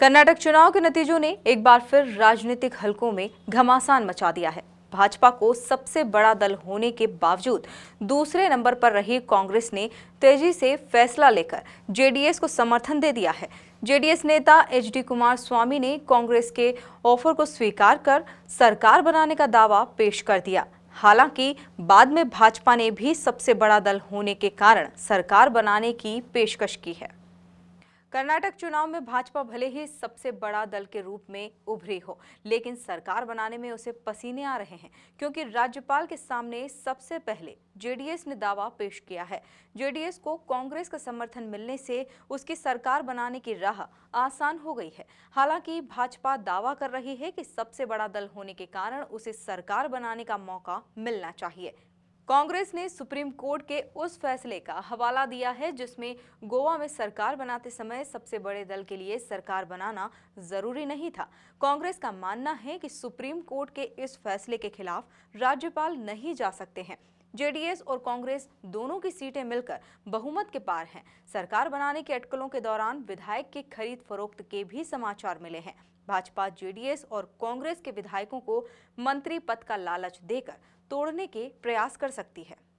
कर्नाटक चुनाव के नतीजों ने एक बार फिर राजनीतिक हलकों में घमासान मचा दिया है भाजपा को सबसे बड़ा दल होने के बावजूद दूसरे नंबर पर रही कांग्रेस ने तेजी से फैसला लेकर जेडीएस को समर्थन दे दिया है जेडीएस नेता एच डी कुमार स्वामी ने कांग्रेस के ऑफर को स्वीकार कर सरकार बनाने का दावा पेश कर दिया हालांकि बाद में भाजपा ने भी सबसे बड़ा दल होने के कारण सरकार बनाने की पेशकश की है कर्नाटक चुनाव में भाजपा भले ही सबसे बड़ा दल के रूप में उभरी हो लेकिन सरकार बनाने में उसे पसीने आ रहे हैं क्योंकि राज्यपाल के सामने सबसे पहले जेडीएस ने दावा पेश किया है जेडीएस को कांग्रेस का समर्थन मिलने से उसकी सरकार बनाने की राह आसान हो गई है हालांकि भाजपा दावा कर रही है कि सबसे बड़ा दल होने के कारण उसे सरकार बनाने का मौका मिलना चाहिए कांग्रेस ने सुप्रीम कोर्ट के उस फैसले का हवाला दिया है जिसमें गोवा में सरकार बनाते समय सबसे बड़े दल के लिए सरकार बनाना जरूरी नहीं था कांग्रेस का मानना है कि सुप्रीम कोर्ट के इस फैसले के खिलाफ राज्यपाल नहीं जा सकते हैं जेडीएस और कांग्रेस दोनों की सीटें मिलकर बहुमत के पार हैं सरकार बनाने के अटकलों के दौरान विधायक के खरीद फरोख्त के भी समाचार मिले हैं भाजपा जेडीएस और कांग्रेस के विधायकों को मंत्री पद का लालच देकर तोड़ने के प्रयास कर सकती है